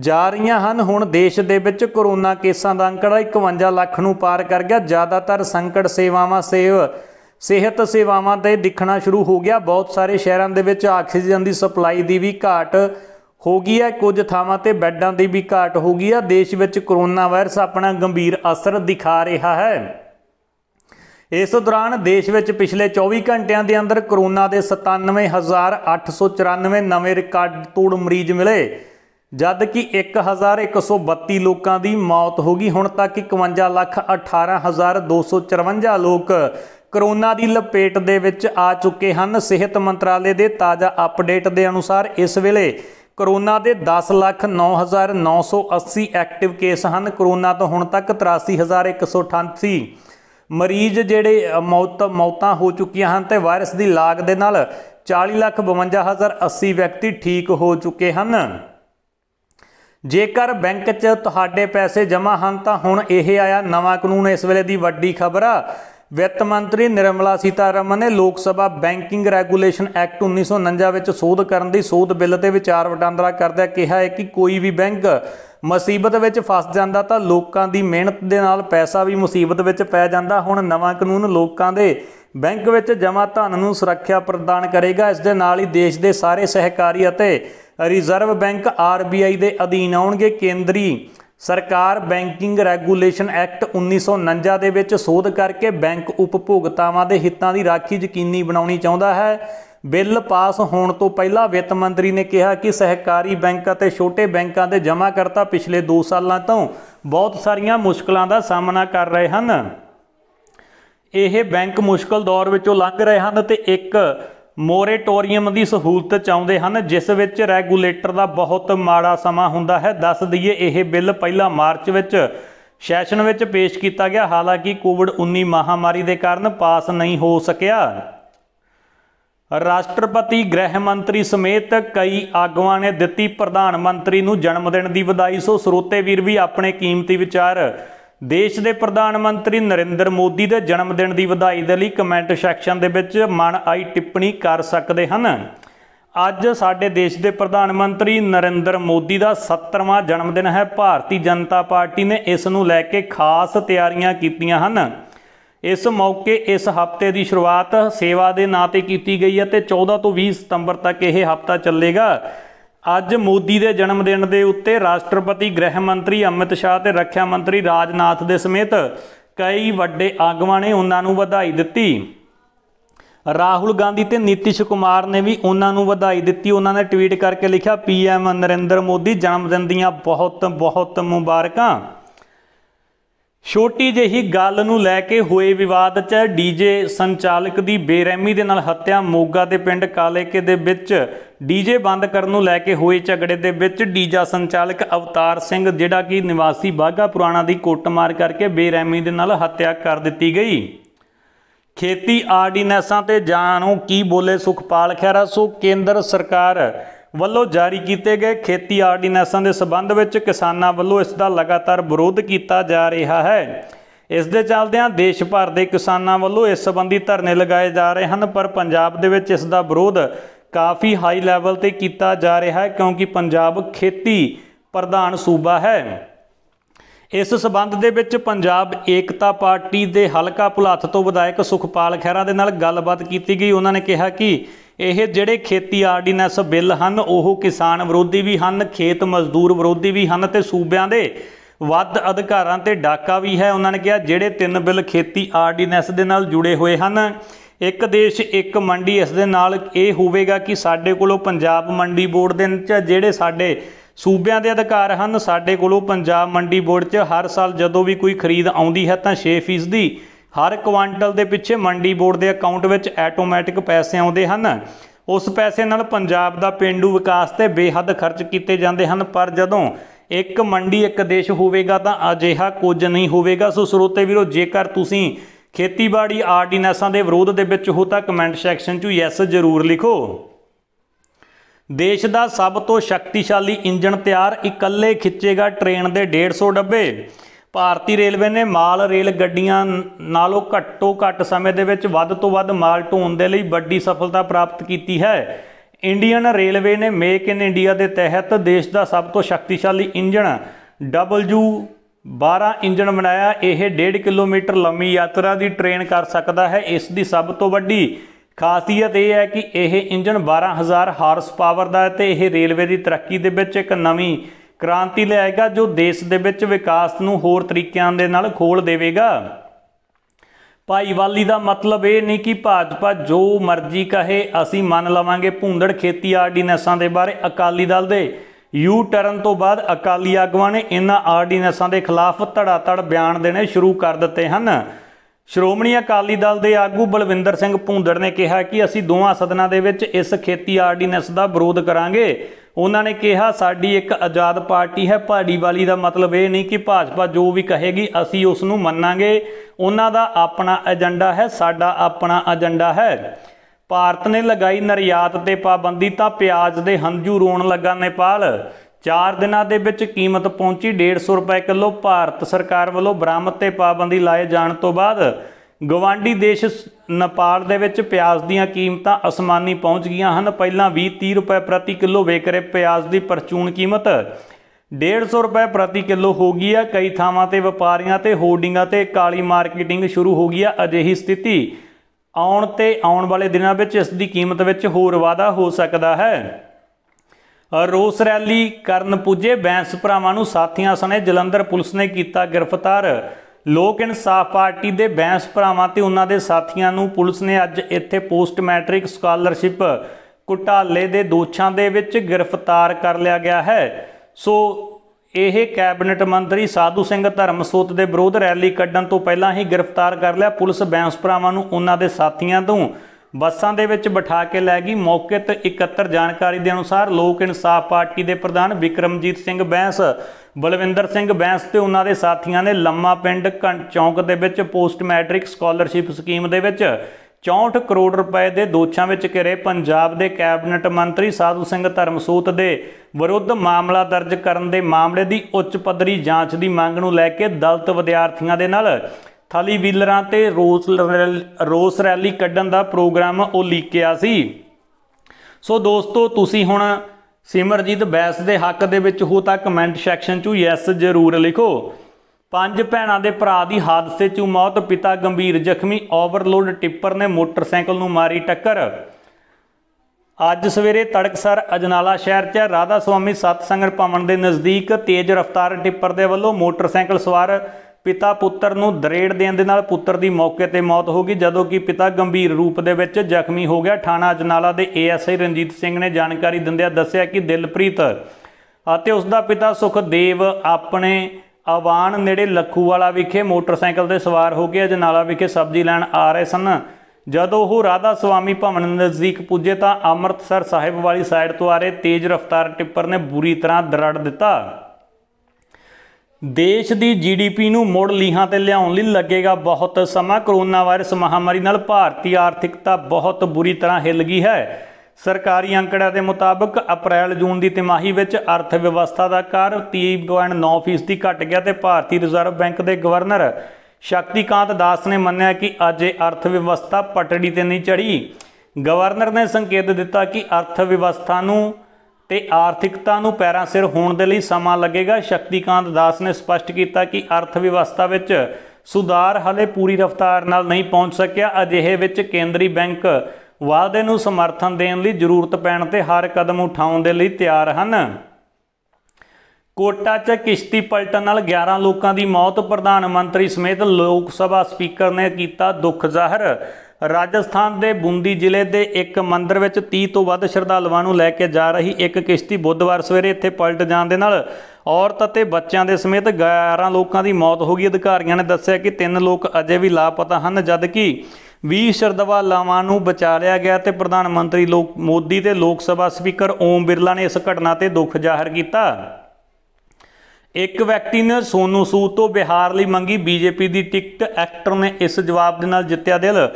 Speaker 1: ਜਾ ਰਹੀਆਂ ਹਨ ਹੁਣ ਦੇਸ਼ ਦੇ ਵਿੱਚ ਕਰੋਨਾ ਕੇਸਾਂ ਦਾ ਅੰਕੜਾ 51 ਲੱਖ ਨੂੰ ਪਾਰ ਕਰ ਗਿਆ ਜ਼ਿਆਦਾਤਰ ਸੰਕਟ ਸੇਵਾਵਾਂ ਸੇਵ ਸਿਹਤ ਸੇਵਾਵਾਂ ਤੇ ਦਿਖਣਾ ਸ਼ੁਰੂ ਹੋ ਗਿਆ ਬਹੁਤ ਸਾਰੇ ਸ਼ਹਿਰਾਂ ਦੇ ਵਿੱਚ ਆਕਸੀਜਨ ਦੀ ਸਪਲਾਈ ਦੀ ਵੀ ਘਾਟ ਹੋ ਗਈ ਹੈ ਕੁਝ ਥਾਵਾਂ ਤੇ ਬੈੱਡਾਂ ਦੀ ਵੀ ਘਾਟ ਹੋ ਗਈ ਹੈ ਦੇਸ਼ ਵਿੱਚ ਕਰੋਨਾ ਵਾਇਰਸ ਆਪਣਾ ਗੰਭੀਰ ਅਸਰ ਦਿਖਾ ਰਿਹਾ ਹੈ ਇਸ ਦੌਰਾਨ ਦੇਸ਼ ਵਿੱਚ ਪਿਛਲੇ 24 ਘੰਟਿਆਂ ਦੇ ਅੰਦਰ ਕਰੋਨਾ ਦੇ 97894 ਨਵੇਂ ਰਿਕਾਰਡ ਤੋੜ ਮਰੀਜ਼ ਮਿਲੇ ਜਦ ਕਿ 1132 ਲੋਕਾਂ ਦੀ ਮੌਤ ਹੋ ਗਈ ਹੁਣ ਤੱਕ 51,18,254 ਲੋਕ ਕਰੋਨਾ ਦੀ ਲਪੇਟ ਦੇ ਵਿੱਚ ਆ ਚੁੱਕੇ ਹਨ ਸਿਹਤ ਮੰਤਰਾਲੇ ਦੇ ਤਾਜ਼ਾ ਅਪਡੇਟ ਦੇ ਅਨੁਸਾਰ ਇਸ ਵੇਲੇ ਕਰੋਨਾ ਦੇ 10 ਲੱਖ 9980 ਐਕਟਿਵ ਕੇਸ ਹਨ ਕਰੋਨਾ ਤੋਂ ਹੁਣ ਤੱਕ 83188 ਮਰੀਜ਼ ਜਿਹੜੇ ਮੌਤ ਮੌਤਾਂ ਹੋ ਚੁੱਕੀਆਂ ਹਨ ਤੇ ਵਾਇਰਸ ਦੀ ਲਾਗ ਦੇ ਨਾਲ 4052080 ਵਿਅਕਤੀ ਠੀਕ ਹੋ ਚੁੱਕੇ ਹਨ ਜੇਕਰ ਬੈਂਕ 'ਚ ਤੁਹਾਡੇ ਪੈਸੇ ਜਮ੍ਹਾਂ ਹਨ ਤਾਂ ਹੁਣ ਇਹ ਆਇਆ ਨਵਾਂ ਕਾਨੂੰਨ ਇਸ ਵੇਲੇ ਦੀ ਵੱਡੀ ਖਬਰ ਆ ਵਿੱਤ ਮੰਤਰੀ ਨਿਰਮਲਾ ਸੀਤਾਰਮਨ ਨੇ ਲੋਕ ਸਭਾ ਬੈਂਕਿੰਗ ਰੈਗੂਲੇਸ਼ਨ ਐਕਟ 1949 ਵਿੱਚ ਸੋਧ ਕਰਨ ਦੀ ਸੋਧ ਬਿੱਲ ਤੇ ਵਿਚਾਰ ਵਟਾਂਦਰਾ ਕਰਦਿਆਂ ਕਿਹਾ ਹੈ ਕਿ ਕੋਈ ਵੀ ਬੈਂਕ ਮੁਸੀਬਤ ਵਿੱਚ ਫਸ ਜਾਂਦਾ ਤਾਂ ਲੋਕਾਂ ਦੀ ਮਿਹਨਤ ਦੇ ਨਾਲ ਪੈਸਾ ਵੀ ਮੁਸੀਬਤ ਵਿੱਚ ਪੈ ਜਾਂਦਾ ਹੁਣ ਨਵਾਂ ਕਾਨੂੰਨ ਲੋਕਾਂ ਦੇ ਬੈਂਕ ਵਿੱਚ ਜਮਾ ਧਨ ਨੂੰ ਸੁਰੱਖਿਆ ਪ੍ਰਦਾਨ ਕਰੇਗਾ ਇਸ ਦੇ ਨਾਲ ਹੀ ਦੇਸ਼ ਦੇ ਸਾਰੇ ਸਹਿਕਾਰੀ ਅਤੇ ਰਿਜ਼ਰਵ ਬੈਂਕ ਆਰਬੀਆਈ ਦੇ ਅਧੀਨ ਆਉਣਗੇ ਕੇਂਦਰੀ ਸਰਕਾਰ ਬੈਂਕਿੰਗ ਰੈਗੂਲੇਸ਼ਨ ਐਕਟ 1949 ਦੇ ਵਿੱਚ ਸੋਧ ਕਰਕੇ ਬੈਂਕ ਉਪਭੋਗਤਾਵਾਂ ਦੇ ਹਿੱਤਾਂ ਦੀ ਰਾਖੀ ਯਕੀਨੀ ਬਣਾਉਣੀ ਚਾਹੁੰਦਾ ਹੈ ਬਿੱਲ ਪਾਸ ਹੋਣ ਤੋਂ ਪਹਿਲਾਂ ਵਿੱਤ ਮੰਤਰੀ ਨੇ ਕਿਹਾ ਕਿ ਸਹਿਕਾਰੀ ਬੈਂਕ ਅਤੇ ਛੋਟੇ ਬੈਂਕਾਂ ਦੇ ਜਮ੍ਹਾਂਕਰਤਾ ਪਿਛਲੇ 2 ਸਾਲਾਂ ਤੋਂ ਬਹੁਤ ਸਾਰੀਆਂ ਮੁਸ਼ਕਲਾਂ ਦਾ ਸਾਹਮਣਾ ਕਰ ਰਹੇ ਹਨ ਇਹ ਬੈਂਕ ਮੁਸ਼ਕਲ ਦੌਰ ਵਿੱਚੋਂ ਲੰਘ ਰਹੇ ਹਨ ਤੇ ਇੱਕ ਮੋਰੇਟੋਰੀਅਮ ਦੀ ਸਹੂਲਤ ਚਾਹੁੰਦੇ ਹਨ ਜਿਸ ਵਿੱਚ ਰੈਗੂਲੇਟਰ ਦਾ ਬਹੁਤ ਮਾੜਾ ਸਮਾਂ ਹੁੰਦਾ ਹੈ ਦੱਸ ਦਈਏ ਇਹ ਬਿੱਲ ਪਹਿਲਾ ਮਾਰਚ ਵਿੱਚ ਸੈਸ਼ਨ ਵਿੱਚ ਪੇਸ਼ ਕੀਤਾ ਗਿਆ ਹਾਲਾਂਕਿ ਕੋਵਿਡ-19 ਮਹਾਮਾਰੀ ਦੇ ਕਾਰਨ ਪਾਸ ਨਹੀਂ ਹੋ ਸਕਿਆ ਰਾਸ਼ਟਰਪਤੀ ਗ੍ਰਹਿ ਮੰਤਰੀ ਸਮੇਤ ਕਈ ਆਗੂਆਂ ਨੇ ਦਿੱਤੀ ਪ੍ਰਧਾਨ ਮੰਤਰੀ ਨੂੰ ਜਨਮ ਦਿਨ ਦੀ ਵਧਾਈ ਸੋ ਸਰੋਤੇ ਵੀਰ ਵੀ ਆਪਣੇ ਕੀਮਤੀ ਵਿਚਾਰ ਦੇਸ਼ ਦੇ ਪ੍ਰਧਾਨ ਮੰਤਰੀ ਨਰਿੰਦਰ ਮੋਦੀ ਦੇ ਜਨਮ ਦਿਨ ਦੀ ਵਧਾਈ ਦੇ ਲਈ ਕਮੈਂਟ ਸੈਕਸ਼ਨ ਦੇ ਵਿੱਚ ਮਨ ਆਈ ਟਿੱਪਣੀ ਕਰ ਸਕਦੇ ਹਨ ਅੱਜ ਸਾਡੇ ਦੇਸ਼ ਦੇ ਪ੍ਰਧਾਨ ਮੰਤਰੀ ਨਰਿੰਦਰ ਮੋਦੀ ਦਾ 70ਵਾਂ ਜਨਮ ਦਿਨ ਹੈ ਭਾਰਤੀ ਜਨਤਾ ਪਾਰਟੀ ਨੇ ਇਸ ਨੂੰ ਲੈ ਕੇ ਖਾਸ ਤਿਆਰੀਆਂ ਕੀਤੀਆਂ ਹਨ ਇਸ ਮੌਕੇ ਇਸ ਹਫਤੇ ਦੀ ਸ਼ੁਰੂਆਤ ਸੇਵਾ ਦੇ ਨਾਂ ਤੇ ਕੀਤੀ ਗਈ ਹੈ ਤੇ 14 ਤੋਂ 20 ਸਤੰਬਰ ਤੱਕ ਇਹ ਹਫਤਾ ਚੱਲੇਗਾ ਅੱਜ ਮੋਦੀ ਦੇ ਜਨਮ ਦਿਨ ਦੇ ਉੱਤੇ ਰਾਸ਼ਟਰਪਤੀ ਗ੍ਰਹਿ ਮੰਤਰੀ ਅਮਿਤ ਸ਼ਾਹ ਤੇ ਰੱਖਿਆ ਮੰਤਰੀ ਰਾਜਨਾਥ ਦੇ ਸਮੇਤ ਕਈ ਵੱਡੇ ਆਗੂਆਂ ਨੇ ਉਹਨਾਂ ਨੂੰ ਵਧਾਈ ਦਿੱਤੀ ਰਾਹੁਲ ਗਾਂਧੀ ਤੇ ਨਿਤਿਸ਼ ਕੁਮਾਰ ਨੇ ਵੀ ਉਹਨਾਂ ਨੂੰ ਵਧਾਈ ਦਿੱਤੀ ਉਹਨਾਂ ਨੇ ਟਵੀਟ ਕਰਕੇ ਲਿਖਿਆ ਪੀਐਮ ਨਰਿੰਦਰ ਮੋਦੀ ਜਨਮ ਦਿਨ ਦੀਆਂ ਬਹੁਤ ਬਹੁਤ ਮੁਬਾਰਕਾਂ ਛੋਟੀ ਜਿਹੀ ਗੱਲ ਨੂੰ ਲੈ ਕੇ ਹੋਏ ਵਿਵਾਦ 'ਚ ਡੀਜੇ ਸੰਚਾਲਕ ਦੀ ਬੇਰਹਿਮੀ ਦੇ ਨਾਲ ਹੱਤਿਆ ਮੋਗਾ ਦੇ ਪਿੰਡ ਕਾਲੇਕੇ ਦੇ ਵਿੱਚ ਡੀਜੇ ਬੰਦ ਕਰਨ ਨੂੰ ਲੈ ਕੇ ਹੋਏ ਝਗੜੇ ਦੇ ਵਿੱਚ ਡੀਜਾ ਸੰਚਾਲਕ ਅਵਤਾਰ ਸਿੰਘ ਜਿਹੜਾ ਕਿ ਨਿਵਾਸੀ ਬਾਗਾ ਪੁਰਾਣਾ ਦੀ ਕੋਟਮਾਰ ਕਰਕੇ ਬੇਰਹਿਮੀ ਦੇ ਨਾਲ ਹੱਤਿਆ ਕਰ ਦਿੱਤੀ ਗਈ ਖੇਤੀ ਆਰਡੀਨੈਂਸਾਂ ਤੇ ਜਾਣੋ ਕੀ ਬੋਲੇ ਸੁਖਪਾਲ ਖਹਿਰਾ ਸੋ ਕੇਂਦਰ ਸਰਕਾਰ ਵੱਲੋਂ ਜਾਰੀ ਕੀਤੇ ਗਏ ਖੇਤੀ ਆਰਡੀਨੈਂਸਾਂ ਦੇ ਸਬੰਧ ਵਿੱਚ ਕਿਸਾਨਾਂ ਵੱਲੋਂ ਇਸ ਦਾ ਲਗਾਤਾਰ ਵਿਰੋਧ ਕੀਤਾ ਜਾ ਰਿਹਾ ਹੈ ਇਸ ਦੇ ਚੱਲਦਿਆਂ ਦੇਸ਼ ਭਰ ਦੇ ਕਿਸਾਨਾਂ ਵੱਲੋਂ ਇਸ ਸੰਬੰਧੀ ਧਰਨੇ ਲਗਾਏ ਜਾ ਰਹੇ ਹਨ ਪਰ ਪੰਜਾਬ ਦੇ ਵਿੱਚ ਇਸ ਦਾ ਵਿਰੋਧ ਕਾਫੀ ਹਾਈ ਲੈਵਲ ਤੇ ਕੀਤਾ ਜਾ ਰਿਹਾ ਹੈ ਕਿਉਂਕਿ ਪੰਜਾਬ ਖੇਤੀ ਪ੍ਰਧਾਨ ਸੂਬਾ ਹੈ ਇਸ ਸਬੰਧ ਦੇ ਵਿੱਚ ਪੰਜਾਬ ਏਕਤਾ ਪਾਰਟੀ ਦੇ ਹਲਕਾ ਭੁਲੱਥ ਤੋਂ ਵਿਧਾਇਕ ਸੁਖਪਾਲ ਖਹਿਰਾ ਦੇ ਨਾਲ ਗੱਲਬਾਤ ਕੀਤੀ ਗਈ ਉਹਨਾਂ ਨੇ ਕਿਹਾ ਕਿ ਇਹ ਜਿਹੜੇ ਖੇਤੀ ਆਰਡੀਨੈਂਸ ਬਿੱਲ ਹਨ ਉਹ ਕਿਸਾਨ ਵਿਰੋਧੀ ਵੀ ਹਨ ਖੇਤ ਮਜ਼ਦੂਰ ਵਿਰੋਧੀ ਵੀ ਹਨ ਤੇ ਸੂਬਿਆਂ ਦੇ ਵੱਧ ਅਧਿਕਾਰਾਂ ਤੇ ਡਾਕਾ ਵੀ ਹੈ ਉਹਨਾਂ ਨੇ ਕਿਹਾ ਜਿਹੜੇ ਤਿੰਨ ਬਿੱਲ ਖੇਤੀ ਆਰਡੀਨੈਂਸ ਦੇ ਨਾਲ ਜੁੜੇ ਹੋਏ ਹਨ ਇੱਕ ਦੇਸ਼ ਇੱਕ ਮੰਡੀ ਇਸ ਦੇ ਨਾਲ ਇਹ ਹੋਵੇਗਾ ਕਿ ਸਾਡੇ ਕੋਲੋਂ ਪੰਜਾਬ ਮੰਡੀ ਬੋਰਡ ਦੇ ਵਿੱਚ ਜਿਹੜੇ ਸਾਡੇ ਸੂਬਿਆਂ ਦੇ ਅਧਿਕਾਰ ਹਨ ਸਾਡੇ ਕੋਲੋਂ ਪੰਜਾਬ ਮੰਡੀ ਬੋਰਡ 'ਚ ਹਰ ਸਾਲ ਜਦੋਂ ਵੀ ਕੋਈ ਖਰੀਦ ਆਉਂਦੀ ਹੈ ਤਾਂ 6% ਦੀ ਹਰ ਕੁਆਂਟਲ ਦੇ ਪਿੱਛੇ ਮੰਡੀ ਬੋਰਡ ਦੇ ਅਕਾਊਂਟ ਵਿੱਚ ਆਟੋਮੈਟਿਕ ਪੈਸੇ ਆਉਂਦੇ ਹਨ ਉਸ ਪੈਸੇ ਨਾਲ ਪੰਜਾਬ ਦਾ ਪਿੰਡੂ ਵਿਕਾਸ ਤੇ ਬੇਹੱਦ ਖਰਚ ਕੀਤੇ ਜਾਂਦੇ ਹਨ ਪਰ ਜਦੋਂ ਇੱਕ ਮੰਡੀ ਇੱਕ ਦੇਸ਼ ਹੋਵੇਗਾ ਤਾਂ ਅਜਿਹਾ ਕੁਝ ਨਹੀਂ ਹੋਵੇਗਾ ਸੋ ਸਰੋਤੇ ਵੀਰੋ ਜੇਕਰ ਤੁਸੀਂ ਖੇਤੀਬਾੜੀ ਆਰਡੀਨੈਂਸਾਂ ਦੇ ਵਿਰੋਧ ਦੇ ਵਿੱਚ ਹੋ ਤਾਂ ਕਮੈਂਟ ਸੈਕਸ਼ਨ 'ਚ ਯੈਸ ਜ਼ਰੂਰ ਲਿਖੋ ਦੇਸ਼ ਦਾ ਸਭ ਤੋਂ ਸ਼ਕਤੀਸ਼ਾਲੀ ਇੰਜਣ ਤਿਆਰ ਇਕੱਲੇ ਖਿੱਚੇਗਾ ਟ੍ਰੇਨ ਦੇ 150 ਡੱਬੇ ਭਾਰਤੀ ਰੇਲਵੇ ਨੇ ਮਾਲ ਰੇਲ ਗੱਡੀਆਂ ਨਾਲੋਂ ਘੱਟੋ ਘੱਟ ਸਮੇਂ ਦੇ ਵਿੱਚ ਵੱਧ ਤੋਂ ਵੱਧ ਮਾਲ ਢੋਣ ਦੇ ਲਈ ਵੱਡੀ ਸਫਲਤਾ ਪ੍ਰਾਪਤ ਕੀਤੀ ਹੈ ਇੰਡੀਅਨ ਰੇਲਵੇ ਨੇ ਮੇਕ ਇਨ ਇੰਡੀਆ ਦੇ ਤਹਿਤ ਦੇਸ਼ ਦਾ ਸਭ ਤੋਂ ਸ਼ਕਤੀਸ਼ਾਲੀ ਇੰਜਣ ਡਬਲਯੂ 12 ਇੰਜਣ ਬਣਾਇਆ ਇਹ 1.5 ਕਿਲੋਮੀਟਰ ਲੰਮੀ ਯਾਤਰਾ ਦੀ ਟ੍ਰੇਨ ਕਰ ਸਕਦਾ ਹੈ ਇਸ ਦੀ ਸਭ ਤੋਂ ਵੱਡੀ ਖਾਸੀਅਤ ਇਹ ਹੈ ਕਿ ਇਹ ਇੰਜਣ 12000 ਹਾਰਸ ਪਾਵਰ ਦਾ ਹੈ ਤੇ ਇਹ ਰੇਲਵੇ ਦੀ ਤਰੱਕੀ ਦੇ ਵਿੱਚ ਇੱਕ ਨਵੀਂ ਕ੍ਰਾਂਤੀ ਲਿਆਏਗਾ ਜੋ ਦੇਸ਼ ਦੇ ਵਿੱਚ ਵਿਕਾਸ ਨੂੰ ਹੋਰ ਤਰੀਕਿਆਂ ਦੇ ਨਾਲ ਖੋਲ ਦੇਵੇਗਾ ਭਾਈਵਾਲੀ ਦਾ ਮਤਲਬ ਇਹ ਨਹੀਂ ਕਿ ਭਾਜਪਾ ਜੋ ਮਰਜ਼ੀ ਕਹੇ ਅਸੀਂ ਮੰਨ ਲਵਾਂਗੇ ਭੂੰਦੜ ਖੇਤੀ ਆਰਡੀਨੈਂਸਾਂ ਦੇ ਬਾਰੇ ਅਕਾਲੀ ਦਲ ਦੇ ਯੂ ਟਰਨ ਤੋਂ ਬਾਅਦ ਅਕਾਲੀ ਆਗੂਆਂ ਨੇ ਇਹਨਾਂ ਆਰਡੀਨੈਂਸਾਂ ਦੇ ਖਿਲਾਫ ਧੜ ਬਿਆਨ ਦੇਣੇ ਸ਼ੁਰੂ ਕਰ ਦਿੱਤੇ ਹਨ ਸ਼੍ਰੋਮਣੀ ਅਕਾਲੀ ਦਲ ਦੇ ਆਗੂ ਬਲਵਿੰਦਰ ਸਿੰਘ ਭੂੰਦੜ ਨੇ ਕਿਹਾ ਕਿ ਅਸੀਂ ਦੋਵਾਂ ਸਦਨਾਂ ਦੇ ਵਿੱਚ ਇਸ ਖੇਤੀ ਆਰਡੀਨੈਂਸ ਦਾ ਵਿਰੋਧ ਕਰਾਂਗੇ ਉਹਨਾਂ ਨੇ ਕਿਹਾ ਸਾਡੀ ਇੱਕ ਆਜ਼ਾਦ ਪਾਰਟੀ ਹੈ ਪਹਾੜੀ ਵਾਲੀ ਦਾ ਮਤਲਬ ਇਹ ਨਹੀਂ ਕਿ ਭਾਜਪਾ ਜੋ ਵੀ ਕਹੇਗੀ ਅਸੀਂ ਉਸ ਨੂੰ ਮੰਨਾਂਗੇ ਉਹਨਾਂ ਦਾ ਆਪਣਾ ਏਜੰਡਾ ਹੈ ਸਾਡਾ ਆਪਣਾ ਏਜੰਡਾ ਹੈ ਭਾਰਤ ਨੇ ਲਗਾਈ ਨਿਰਯਾਤ ਤੇ ਪਾਬੰਦੀ ਤਾਂ ਪਿਆਜ਼ ਦੇ ਹੰਝੂ ਰੋਣ ਲੱਗਾ ਨੇਪਾਲ 4 ਦਿਨਾਂ ਦੇ ਵਿੱਚ ਕੀਮਤ ਪਹੁੰਚੀ 150 ਰੁਪਏ ਕਿਲੋ ਭਾਰਤ ਸਰਕਾਰ ਵੱਲੋਂ ਬਰਾਮਦ ਤੇ ਪਾਬੰਦੀ ਲਾਏ ਜਾਣ ਤੋਂ ਬਾਅਦ ਗਵਾਂਡੀ ਦੇਸ਼ ਨੇਪਾਲ ਦੇ ਵਿੱਚ ਪਿਆਜ਼ ਦੀਆਂ ਕੀਮਤਾਂ ਅਸਮਾਨੀ ਪਹੁੰਚ ਗਈਆਂ ਹਨ ਪਹਿਲਾਂ 20-30 ਰੁਪਏ ਪ੍ਰਤੀ ਕਿਲੋ ਵੇਚ ਰਹੇ ਪਿਆਜ਼ ਦੀ ਪਰਚੂਨ ਕੀਮਤ 150 ਰੁਪਏ ਪ੍ਰਤੀ ਕਿਲੋ ਹੋ ਗਈ ਹੈ ਕਈ ਥਾਵਾਂ ਤੇ ਵਪਾਰੀਆਂ ਤੇ ਹੋਰਡਿੰਗਾਂ ਤੇ ਕਾਲੀ ਮਾਰਕੀਟਿੰਗ ਸ਼ੁਰੂ ਹੋ ਗਈ ਹੈ ਅਜਿਹੀ ਸਥਿਤੀ ਆਉਣ ਤੇ ਆਉਣ ਵਾਲੇ ਦਿਨਾਂ ਵਿੱਚ ਇਸ ਦੀ ਕੀਮਤ ਵਿੱਚ ਹੋਰ ਵਾਧਾ ਹੋ ਸਕਦਾ ਹੈ ਰੋਸ ਰੈਲੀ ਕਰਨ ਪੁੱਜੇ ਬੈਂਸ ਭਰਾਵਾਂ ਨੂੰ ਸਾਥੀਆਂ ਸਣੇ ਜਲੰਧਰ ਪੁਲਿਸ ਨੇ ਕੀਤਾ ਗ੍ਰਿਫਤਾਰ ਲੋਕ ਇਨਸਾਫ ਪਾਰਟੀ ਦੇ ਬੈਂਸ ਭਰਾਵਾਂ ਤੇ ਉਹਨਾਂ ਦੇ ਸਾਥੀਆਂ ਨੂੰ ਪੁਲਿਸ ਨੇ ਅੱਜ ਇੱਥੇ ਪੋਸਟ ਮੈਟ੍ਰਿਕ ਸਕਾਲਰਸ਼ਿਪ ਘੁਟਾਲੇ ਦੇ ਦੋਸ਼ਾਂ ਦੇ ਵਿੱਚ ਗ੍ਰਿਫਤਾਰ ਕਰ ਲਿਆ ਗਿਆ ਹੈ ਸੋ ਇਹ ਕੈਬਨਿਟ ਮੰਤਰੀ ਸਾਧੂ ਸਿੰਘ ਧਰਮਸੋਤ ਦੇ ਵਿਰੋਧ ਰੈਲੀ ਕੱਢਣ ਤੋਂ ਪਹਿਲਾਂ ਹੀ ਗ੍ਰਿਫਤਾਰ ਕਰ ਲਿਆ ਪੁਲਿਸ ਬੈਂਸ ਭਰਾਵਾਂ ਨੂੰ ਉਹਨਾਂ ਦੇ ਸਾਥੀਆਂ ਤੋਂ ਬੱਸਾਂ ਦੇ ਵਿੱਚ ਬਿਠਾ ਕੇ ਲੈ ਗਈ ਮੌਕੇ ਤੇ 71 ਜਾਣਕਾਰੀ ਦੇ ਅਨੁਸਾਰ ਲੋਕ ਇਨਸਾਫ ਪਾਰਟੀ ਦੇ ਪ੍ਰਧਾਨ ਵਿਕਰਮਜੀਤ ਸਿੰਘ ਬੈਂਸ ਬਲਵਿੰਦਰ ਸਿੰਘ ਬੈਂਸ ਤੇ ਉਹਨਾਂ ਦੇ ਸਾਥੀਆਂ ਨੇ ਲੰਮਾ ਪਿੰਡ ਚੌਂਕ ਦੇ ਵਿੱਚ ਪੋਸਟ ਮੈਟ੍ਰਿਕ ਸਕਾਲਰਸ਼ਿਪ ਸਕੀਮ ਦੇ ਵਿੱਚ 64 ਕਰੋੜ ਰੁਪਏ ਦੇ ਦੋਸ਼ਾਂ ਵਿੱਚ ਘਿਰੇ ਪੰਜਾਬ ਦੇ ਕੈਬਨਿਟ ਮੰਤਰੀ ਸਾਧੂ ਸਿੰਘ ਧਰਮਸੂਤ ਦੇ ਵਿਰੁੱਧ ਮਾਮਲਾ ਦਰਜ ਕਰਨ ਦੇ ਮਾਮਲੇ ਦੀ ਉੱਚ ਪੱਧਰੀ ਜਾਂਚ ਦੀ ਮੰਗ ਨੂੰ ਲੈ ਕੇ ਦਲਤ ਵਿਦਿਆਰਥੀਆਂ ਦੇ ਨਾਲ ਥਾਲੀ ਵੀਲਰਾਂ ਤੇ ਰੋਸ ਰੋਸ ਰੈਲੀ ਕੱਢਣ ਦਾ ਪ੍ਰੋਗਰਾਮ ਉਹ ਲੀਕਿਆ ਸੀ ਸੋ ਦੋਸਤੋ ਤੁਸੀਂ ਹੁਣ ਸਿਮਰਜੀਤ ਬੈਸ ਦੇ ਹੱਕ ਦੇ ਵਿੱਚ ਹੋ ਤਾਂ ਕਮੈਂਟ ਸੈਕਸ਼ਨ 'ਚ ਯੈਸ ਜ਼ਰੂਰ ਲਿਖੋ ਪੰਜ ਭੈਣਾਂ ਦੇ ਭਰਾ ਦੀ ਹਾਦਸੇ 'ਚ ਮੌਤ ਪਿਤਾ ਗੰਭੀਰ ਜ਼ਖਮੀ ਓਵਰਲੋਡ ਟਿੱਪਰ ਨੇ ਮੋਟਰਸਾਈਕਲ ਨੂੰ ਮਾਰੀ ਟੱਕਰ ਅੱਜ ਸਵੇਰੇ ਤੜਕਸਰ ਅਜਨਾਲਾ ਸ਼ਹਿਰ 'ਚ ਰਾਧਾ ਸੁਆਮੀ ਸਤਸੰਗਰ ਭਵਨ ਦੇ ਨਜ਼ਦੀਕ ਤੇਜ਼ ਰਫ਼ਤਾਰ ਟਿੱਪਰ ਦੇ ਵੱਲੋਂ ਮੋਟਰਸਾਈਕਲ ਸਵਾਰ ਪਿਤਾ ਪੁੱਤਰ ਨੂੰ ਦਰੇੜ ਦੇਣ ਦੇ ਨਾਲ ਪੁੱਤਰ ਦੀ ਮੌਕੇ ਤੇ ਮੌਤ ਹੋ ਗਈ ਜਦੋਂ ਕਿ ਪਿਤਾ ਗੰਭੀਰ ਰੂਪ ਦੇ ਵਿੱਚ ਜ਼ਖਮੀ ਹੋ ਗਿਆ ਥਾਣਾ ਅਜਨਾਲਾ ਦੇ ਏਐਸਆਈ ਰਣਜੀਤ ਸਿੰਘ ਨੇ ਜਾਣਕਾਰੀ ਦਿੰਦਿਆਂ ਦੱਸਿਆ ਕਿ ਦਿਲਪ੍ਰੀਤ ਅਤੇ ਉਸ ਦਾ ਪਿਤਾ ਸੁਖਦੇਵ ਆਪਣੇ ਆਵਾਨ ਨੇੜੇ ਲੱਖੂਵਾਲਾ ਵਿਖੇ ਮੋਟਰਸਾਈਕਲ ਤੇ ਸਵਾਰ ਹੋ ਕੇ ਅਜਨਾਲਾ ਵਿਖੇ ਸਬਜ਼ੀ ਲੈਣ ਆ ਰਹੇ ਸਨ ਜਦੋਂ ਉਹ ਰਾਧਾ ਸੁਆਮੀ ਭਵਨ ਨਜ਼ਦੀਕ ਪੁੱਜੇ ਤਾਂ ਅੰਮ੍ਰਿਤਸਰ ਸਾਹਿਬ ਵਾਲੀ ਸਾਈਡ ਤੋਂ ਆ ਰਹੇ ਤੇਜ਼ ਰਫ਼ਤਾਰ ਟਿੱਪਰ ਨੇ ਬੁਰੀ ਤਰ੍ਹਾਂ ਦਰੜ ਦਿੱਤਾ ਦੇਸ਼ ਦੀ ਜੀਡੀਪੀ ਨੂੰ ਮੁੜ ਲੀਹਾਂ ਤੇ ਲਿਆਉਣ ਲਈ ਲੱਗੇਗਾ ਬਹੁਤ ਸਮਾਂ ਕਰੋਨਾ ਵਾਇਰਸ ਮਹਾਮਾਰੀ ਨਾਲ ਭਾਰਤੀ ਆਰਥਿਕਤਾ ਬਹੁਤ ਬੁਰੀ ਤਰ੍ਹਾਂ ਹਿੱਲ ਗਈ ਹੈ ਸਰਕਾਰੀ ਅੰਕੜਿਆਂ ਦੇ ਮੁਤਾਬਕ ਅਪ੍ਰੈਲ ਜੂਨ ਦੀ ਤਿਮਾਹੀ ਵਿੱਚ ਅਰਥ ਵਿਵਸਥਾ ਦਾ 3.9% ਦੀ ਘਟ ਗਿਆ ਤੇ ਭਾਰਤੀ ਰਿਜ਼ਰਵ ਬੈਂਕ ਦੇ ਗਵਰਨਰ ਸ਼ਕਤੀਕਾਂਤ ਦਾਸ ਨੇ ਮੰਨਿਆ ਕਿ ਅੱਜ ਇਹ ਅਰਥ ਵਿਵਸਥਾ ਪਟੜੀ ਤੇ ਨਹੀਂ ਚੜੀ ਗਵਰਨਰ ਨੇ ਸੰਕੇਤ ਦਿੱਤਾ ਕਿ ਅਰਥ ਵਿਵਸਥਾ ਨੂੰ ਤੇ ਆਰਥਿਕਤਾ ਨੂੰ ਪੈਰਾਂ ਸਿਰ ਹੋਣ ਦੇ ਲਈ ਸਮਾਂ ਲੱਗੇਗਾ ਸ਼ਕਤੀਕਾਂਤ ਦਾਸ ਨੇ ਸਪਸ਼ਟ ਕੀਤਾ ਕਿ ਅਰਥ ਵਿਵਸਥਾ ਵਿੱਚ ਸੁਧਾਰ ਹਲੇ ਪੂਰੀ ਰਫ਼ਤਾਰ ਨਾਲ ਨਹੀਂ ਪਹੁੰਚ ਸਕਿਆ ਅਜਿਹੇ ਵਿੱਚ ਕੇਂਦਰੀ ਬੈਂਕ ਵਾਅਦੇ ਨੂੰ ਸਮਰਥਨ ਦੇਣ ਲਈ ਜ਼ਰੂਰਤ ਪੈਣ ਤੇ ਹਰ ਕਦਮ ਉਠਾਉਣ ਦੇ ਲਈ ਤਿਆਰ ਹਨ ਕੋਟਾ 'ਚ ਕਿਸ਼ਤੀ ਪਲਟਣ ਨਾਲ 11 ਲੋਕਾਂ ਦੀ ਮੌਤ ਪ੍ਰਧਾਨ ਮੰਤਰੀ ਸਮੇਤ ਲੋਕ ਸਭਾ ਸਪੀਕਰ ਨੇ ਕੀਤਾ ਦੁੱਖ ਜ਼ਾਹਰ ਰਾਜਸਥਾਨ ਦੇ ਬੁੰਦੀ ਜ਼ਿਲ੍ਹੇ ਦੇ ਇੱਕ ਮੰਦਿਰ ਵਿੱਚ 30 ਤੋਂ ਵੱਧ ਸ਼ਰਧਾਲੂਆਂ ਨੂੰ ਲੈ ਕੇ ਜਾ ਰਹੀ ਇੱਕ ਕਿਸ਼ਤੀ ਬੁੱਧਵਾਰ ਸਵੇਰੇ ਇੱਥੇ ਪਲਟ ਜਾਣ ਦੇ ਨਾਲ ਔਰਤ ਅਤੇ ਬੱਚਿਆਂ ਦੇ ਸਮੇਤ 11 ਲੋਕਾਂ ਦੀ ਮੌਤ ਹੋ ਗਈ ਅਧਿਕਾਰੀਆਂ ਨੇ ਦੱਸਿਆ ਕਿ 3 ਲੋਕ ਅਜੇ ਵੀ ਲਾਪਤਾ ਹਨ ਜਦਕਿ 20 ਸ਼ਰਧਵਾ ਲਾਵਾਂ ਨੂੰ ਬਚਾ ਲਿਆ ਗਿਆ ਤੇ ਪ੍ਰਧਾਨ ਮੰਤਰੀ ਲੋਕ ਮੋਦੀ ਤੇ ਲੋਕ ਸਭਾ ਸਪੀਕਰ ਓਮ ਬਿਰਲਾ ਨੇ ਇਸ ਘਟਨਾ ਤੇ ਦੁੱਖ ਜ਼ਾਹਰ ਕੀਤਾ ਇੱਕ ਵਿਅਕਤੀ ਨੇ ਸੋਨੂ ਸੂਦ ਤੋਂ ਬਿਹਾਰ ਲਈ ਮੰਗੀ ਬੀਜੇਪੀ ਦੀ ਟਿਕਟ ਐਕਟਰ ਨੇ ਇਸ ਜਵਾਬ ਦੇ ਨਾਲ ਜਿੱਤਿਆ ਦਿਲ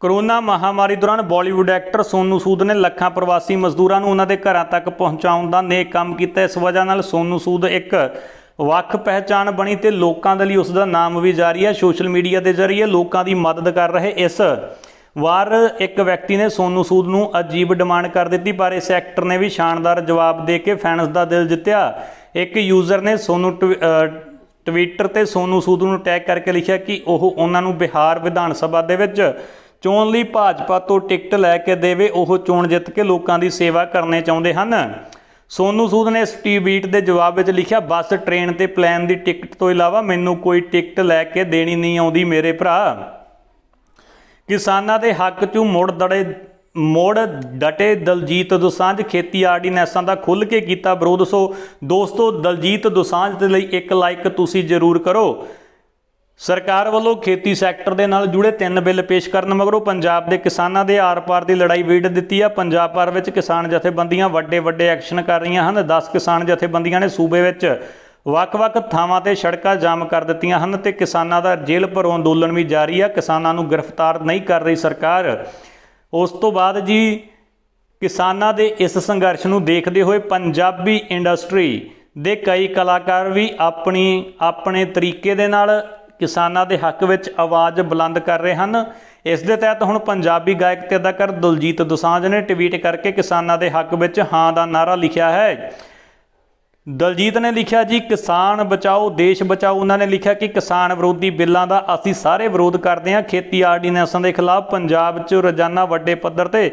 Speaker 1: ਕਰੋਨਾ ਮਹਾਮਾਰੀ ਦੌਰਾਨ ਬਾਲੀਵੁੱਡ ਐਕਟਰ ਸੋਨੂ ਸੂਦ ਨੇ ਲੱਖਾਂ ਪ੍ਰਵਾਸੀ ਮਜ਼ਦੂਰਾਂ ਨੂੰ ਉਹਨਾਂ ਦੇ ਘਰਾਂ ਤੱਕ ਪਹੁੰਚਾਉਣ ਦਾ ਨੇਕ ਕੰਮ ਕੀਤਾ ਇਸ ਵਜ੍ਹਾ ਨਾਲ ਸੋਨੂ ਸੂਦ ਇੱਕ ਵੱਖ ਪਹਿਚਾਨ ਬਣੀ ਤੇ ਲੋਕਾਂ ਦੇ ਲਈ ਉਸ ਦਾ ਨਾਮ ਵੀ ਜਾਰੀ ਹੈ ਸੋਸ਼ਲ ਮੀਡੀਆ ਦੇ ਜ਼ਰੀਏ ਲੋਕਾਂ ਦੀ ਮਦਦ ਕਰ ਰਹੇ ਇਸ ਵਾਰ ਇੱਕ ਵਿਅਕਤੀ ਨੇ ਸੋਨੂ ਸੂਦ ਨੂੰ ਅਜੀਬ ਡਿਮਾਂਡ ਕਰ ਦਿੱਤੀ ਪਰ ਇਸ ਐਕਟਰ ਨੇ ਵੀ ਸ਼ਾਨਦਾਰ ਜਵਾਬ ਦੇ ਕੇ ਫੈਨਸ ਦਾ ਦਿਲ ਜਿੱਤਿਆ ਇੱਕ ਯੂਜ਼ਰ ਨੇ ਸੋਨੂ ਟਵਿੱਟਰ ਤੇ ਸੋਨੂ ਸੂਦ ਨੂੰ ਟੈਗ ਕਰਕੇ ਲਿਖਿਆ ਕਿ ਉਹ ਉਹਨਾਂ ਨੂੰ ਬਿਹਾਰ ਵਿਧਾਨ ਸਭਾ ਦੇ ਵਿੱਚ ਚੋਣ ਲਈ ਭਾਜਪਾ ਤੋਂ ਟਿਕਟ ਲੈ ਕੇ ਦੇਵੇ ਉਹ ਚੋਣ ਜਿੱਤ ਕੇ ਲੋਕਾਂ ਦੀ ਸੇਵਾ ਕਰਨੇ ਚਾਹੁੰਦੇ ਹਨ ਸੋਨੂ ਸੂਦ ਨੇ ਇਸ ਟਵੀਟ ਦੇ ਜਵਾਬ ਵਿੱਚ ਲਿਖਿਆ ਬੱਸ ਟ੍ਰੇਨ ਤੇ ਪਲਾਨ ਦੀ ਟਿਕਟ ਤੋਂ ਇਲਾਵਾ ਮੈਨੂੰ ਕੋਈ ਟਿਕਟ ਲੈ ਕੇ ਦੇਣੀ ਨਹੀਂ ਆਉਂਦੀ ਮੇਰੇ ਭਰਾ ਕਿਸਾਨਾਂ ਦੇ ਹੱਕ 'ਚੋਂ ਮੋੜ ਦੜੇ ਮੋੜ ਡਟੇ ਦਲਜੀਤ ਦੁਸਾਂਝ ਖੇਤੀ ਆਰਡੀਨੈਂਸਾਂ ਦਾ ਖੁੱਲ ਕੇ ਕੀਤਾ ਵਿਰੋਧ ਸੋ ਦੋਸਤੋ ਦਲਜੀਤ ਦੁਸਾਂਝ ਦੇ ਲਈ ਇੱਕ ਲਾਈਕ ਤੁਸੀਂ ਜ਼ਰੂਰ ਕਰੋ ਸਰਕਾਰ ਵੱਲੋਂ ਖੇਤੀ ਸੈਕਟਰ ਦੇ ਨਾਲ ਜੁੜੇ ਤਿੰਨ ਬਿੱਲ ਪੇਸ਼ ਕਰਨ ਮਗਰੋਂ ਪੰਜਾਬ ਦੇ ਕਿਸਾਨਾਂ ਦੇ ਆਰ-ਪਾਰ ਦੀ ਲੜਾਈ ਵੇੜ ਦਿੱਤੀ ਆ ਪੰਜਾਬ ਭਰ ਵਿੱਚ ਕਿਸਾਨ ਜਥੇਬੰਦੀਆਂ ਵੱਡੇ-ਵੱਡੇ ਐਕਸ਼ਨ ਕਰ ਰਹੀਆਂ ਹਨ 10 ਕਿਸਾਨ ਜਥੇਬੰਦੀਆਂ ਨੇ ਸੂਬੇ ਵਿੱਚ ਵੱਖ-ਵੱਖ ਥਾਵਾਂ ਤੇ ਸੜਕਾਂ ਜਾਮ ਕਰ ਦਿੱਤੀਆਂ ਹਨ ਤੇ ਕਿਸਾਨਾਂ ਦਾ ਜੇਲ੍ਹ ਭਰੋ ਅੰਦੋਲਨ ਵੀ ਜਾਰੀ ਆ ਕਿਸਾਨਾਂ ਨੂੰ ਗ੍ਰਿਫਤਾਰ ਨਹੀਂ ਕਰ ਰਹੀ ਸਰਕਾਰ ਉਸ ਤੋਂ ਬਾਅਦ ਜੀ ਕਿਸਾਨਾਂ ਦੇ ਇਸ ਸੰਘਰਸ਼ ਨੂੰ ਦੇਖਦੇ ਹੋਏ ਪੰਜਾਬੀ ਇੰਡਸਟਰੀ ਦੇ ਕਈ ਕਲਾਕਾਰ ਵੀ ਆਪਣੀ ਆਪਣੇ ਤਰੀਕੇ ਦੇ ਨਾਲ ਕਿਸਾਨਾਂ ਦੇ ਹੱਕ ਵਿੱਚ ਆਵਾਜ਼ ਬੁਲੰਦ ਕਰ ਰਹੇ ਹਨ ਇਸ ਦੇ ਤਹਿਤ ਹੁਣ ਪੰਜਾਬੀ ਗਾਇਕ ਤੇ ਅਦਾਕਾਰ ਦਲਜੀਤ ਦੁਸਾਂਜ ਨੇ ਟਵੀਟ ਕਰਕੇ ਕਿਸਾਨਾਂ ਦੇ ਹੱਕ ਵਿੱਚ ਹਾਂ ਦਾ ਨਾਰਾ ਲਿਖਿਆ ਹੈ ਦਲਜੀਤ ਨੇ ਲਿਖਿਆ ਜੀ ਕਿਸਾਨ ਬਚਾਓ ਦੇਸ਼ ਬਚਾਓ ਉਹਨਾਂ ਨੇ ਲਿਖਿਆ ਕਿ ਕਿਸਾਨ ਵਿਰੋਧੀ ਬਿੱਲਾਂ ਦਾ ਅਸੀਂ ਸਾਰੇ ਵਿਰੋਧ ਕਰਦੇ ਹਾਂ ਖੇਤੀ ਆਰਡੀਨੈਂਸਾਂ ਦੇ ਖਿਲਾਫ ਪੰਜਾਬ 'ਚ ਰੋਜ਼ਾਨਾ ਵੱਡੇ ਪੱਧਰ ਤੇ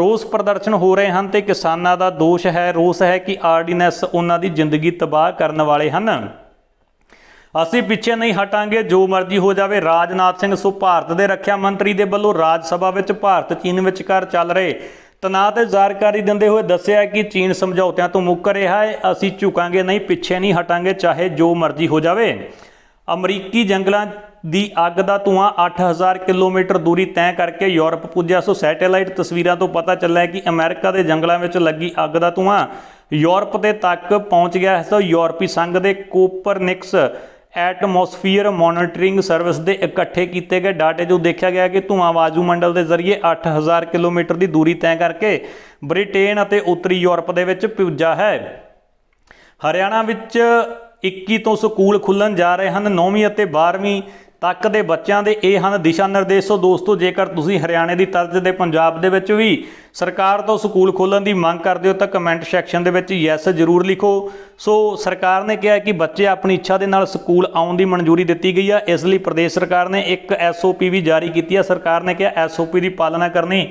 Speaker 1: ਰੋਸ ਪ੍ਰਦਰਸ਼ਨ ਹੋ ਰਹੇ ਹਨ ਤੇ ਕਿਸਾਨਾਂ ਦਾ ਦੋਸ਼ ਹੈ ਰੋਸ ਹੈ ਕਿ ਆਰਡੀਨੈਂਸ ਉਹਨਾਂ ਦੀ ਜ਼ਿੰਦਗੀ ਤਬਾਹ ਕਰਨ ਵਾਲੇ ਹਨ ਅਸੀਂ ਪਿੱਛੇ ਨਹੀਂ ਹਟਾਂਗੇ ਜੋ ਮਰਜ਼ੀ ਹੋ ਜਾਵੇ ਰਾਜਨਾਥ ਸਿੰਘ ਸੋ ਭਾਰਤ ਦੇ ਰੱਖਿਆ ਮੰਤਰੀ ਦੇ ਵੱਲੋਂ ਰਾਜ ਸਭਾ ਵਿੱਚ ਭਾਰਤ ਚੀਨ ਵਿਚਕਾਰ ਚੱਲ ਰਹੇ ਤਣਾਅ ਤੇ ਜਾਣਕਾਰੀ ਦਿੰਦੇ ਹੋਏ ਦੱਸਿਆ ਕਿ ਚੀਨ ਸਮਝੌਤਿਆਂ ਤੋਂ ਮੁੱਕ ਰਿਹਾ ਹੈ ਅਸੀਂ ਝੁਕਾਂਗੇ ਨਹੀਂ ਪਿੱਛੇ ਨਹੀਂ ਹਟਾਂਗੇ ਚਾਹੇ ਜੋ ਮਰਜ਼ੀ ਹੋ ਜਾਵੇ ਅਮਰੀਕੀ ਜੰਗਲਾਂ ਦੀ ਅੱਗ ਦਾ ਧੂਆਂ 8000 ਕਿਲੋਮੀਟਰ ਦੂਰੀ ਤੈਅ ਕਰਕੇ ਯੂਰਪ ਪੁੱਜਿਆ ਸੋ ਸੈਟੇਲਾਈਟ ਤਸਵੀਰਾਂ ਤੋਂ ਪਤਾ ਚੱਲਿਆ ਕਿ ਅਮਰੀਕਾ ਦੇ ਜੰਗਲਾਂ ਵਿੱਚ ਲੱਗੀ ਅੱਗ ਦਾ ਧੂਆਂ ਯੂਰਪ ਦੇ ਤੱਕ ਪਹੁੰਚ ਗਿਆ ਹੈ ਸੋ ਯੂਰਪੀ ਸੰਘ ਦੇ ਕੋਪਰਨਿਕਸ ਐਟਮੋਸਫੀਅਰ ਮੋਨਿਟਰਿੰਗ ਸਰਵਿਸ ਦੇ ਇਕੱਠੇ ਕੀਤੇ ਗਏ ਡਾਟੇ ਜੋ ਦੇਖਿਆ ਗਿਆ ਕਿ ਧੂਆਂ ਮੰਡਲ ਦੇ ਜ਼ਰੀਏ 8000 ਕਿਲੋਮੀਟਰ ਦੀ ਦੂਰੀ ਤੈਅ ਕਰਕੇ ਬ੍ਰਿਟੇਨ ਅਤੇ ਉੱਤਰੀ ਯੂਰਪ ਦੇ ਵਿੱਚ ਪੁੱਜਾ ਹੈ ਹਰਿਆਣਾ ਵਿੱਚ 21 ਤੋਂ ਸਕੂਲ ਖੁੱਲਣ ਜਾ ਰਹੇ ਹਨ 9ਵੀਂ ਅਤੇ 12ਵੀਂ ਤੱਕ ਦੇ ਬੱਚਿਆਂ ਦੇ ਇਹ ਹਨ ਦਿਸ਼ਾ ਨਿਰਦੇਸ਼ ਸੋ ਦੋਸਤੋ ਜੇਕਰ ਤੁਸੀਂ ਹਰਿਆਣੇ ਦੀ ਤਰਜ਼ ਦੇ ਪੰਜਾਬ ਦੇ ਵਿੱਚ ਵੀ ਸਰਕਾਰ ਤੋਂ ਸਕੂਲ ਖੋਲਣ ਦੀ ਮੰਗ ਕਰਦੇ ਹੋ ਤਾਂ ਕਮੈਂਟ ਸੈਕਸ਼ਨ ਦੇ ਵਿੱਚ ਯੈਸ ਜ਼ਰੂਰ ਲਿਖੋ ਸੋ ਸਰਕਾਰ ਨੇ ਕਿਹਾ ਕਿ ਬੱਚੇ ਆਪਣੀ ਇੱਛਾ ਦੇ ਨਾਲ ਸਕੂਲ ਆਉਣ ਦੀ ਮਨਜ਼ੂਰੀ ਦਿੱਤੀ ਗਈ ਆ ਇਸ ਲਈ ਪ੍ਰਦੇਸ਼ ਸਰਕਾਰ ਨੇ ਇੱਕ ਐਸਓਪੀ ਵੀ ਜਾਰੀ ਕੀਤੀ ਆ ਸਰਕਾਰ ਨੇ ਕਿਹਾ ਐਸਓਪੀ ਦੀ ਪਾਲਣਾ ਕਰਨੀ